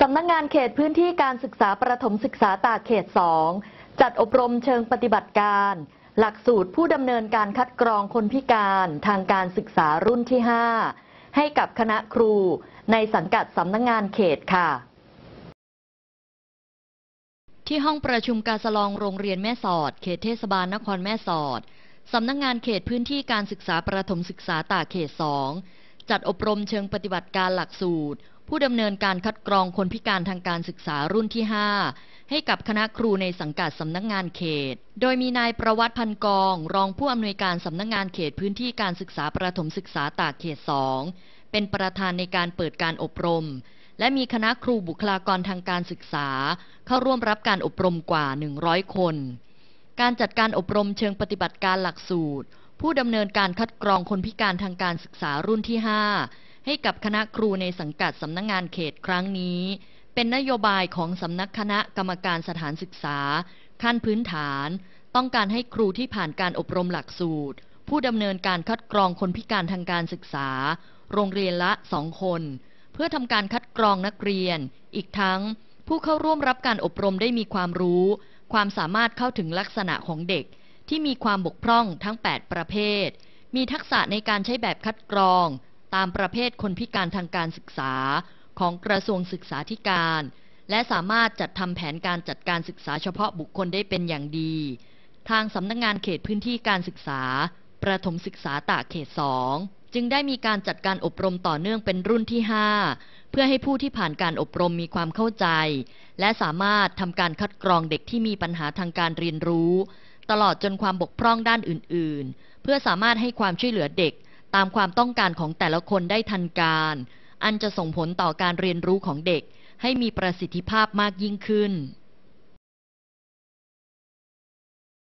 สำนักงงานเขตพื้นที่การศึกษาประถมศึกษาตากเขต 2 จัดอบรมเชิงปฏิบัติการ หลักสูตรผู้ดำเนินการคัดกรองคนพิการทางการศึกษารุ่นที่ 5 ให้กับคณะครู ในสังกัดสำนักงงานเขต ค่ะ ที่ห้องประชุมการสลองโรงเรียนแม่สอด เขตเทศบาลนครแม่สอด สำนักงงานเขตพื้นที่การศึกษาประถมศึกษาตากเขต 2จัดอบรมเชิงปฏิบัติการหลักสูตร ผู้ดำเนินการคัดกรองคนพิการทางการศึกษารุ่นที่ 5 ให้กับคณะครูในสังกัดสำนักงงานเขต โดยมีนายประวัติพันกองรองผู้อำนวยการสำนักงงานเขตพื้นที่การศึกษาประถมศึกษาตากเขต 2 เป็นประธานในการเปิดการอบรม และมีคณะครูบุคลากรทางการศึกษา เข้าร่วมรับการอบรมกว่า 100 คน การจัดการอบรมเชิงปฏิบัติการหลักสูตรผู้ดำเนินการคัดกรองคนพิการทางการศึกษารุ่นที่ 5 ให้กับคณะครูในสังกัดสำนักงงานเขตครั้งนี้ เป็นนโยบายของสำนักคณะกรรมการสถานศึกษา ขั้นพื้นฐาน ต้องการให้ครูที่ผ่านการอบรมหลักสูตร ผู้ดำเนินการคัดกรองคนพิการทางการศึกษา โรงเรียนละสองคน เพื่อทำการคัดกรองนักเรียน อีกทั้งผู้เข้าร่วมรับการอบรมได้มีความรู้ ความสามารถเข้าถึงลักษณะของเด็กที่มีความบกพร่องทั้ง 8 ประเภท มีทักษะในการใช้แบบคัดกรอง ตามประเภทคนพิการทางการศึกษาของกระทรวงศึกษาธิการ และสามารถจัดทำแผนการจัดการศึกษาเฉพาะบุคคลได้เป็นอย่างดี ทางสำนักงงานเขตพื้นที่การศึกษา ประถมศึกษาตากเขตสองจึงได้มีการจัดการอบรมต่อเนื่องเป็นรุ่นที่ 5 เพื่อให้ผู้ที่ผ่านการอบรมมีความเข้าใจ และสามารถทำการคัดกรองเด็กที่มีปัญหาทางการเรียนรู้ตลอดจนความบกพร่องด้านอื่น ๆ เพื่อสามารถให้ความช่วยเหลือเด็กตามความต้องการของแต่ละคนได้ทันการ อันจะส่งผลต่อการเรียนรู้ของเด็ก ให้มีประสิทธิภาพมากยิ่งขึ้น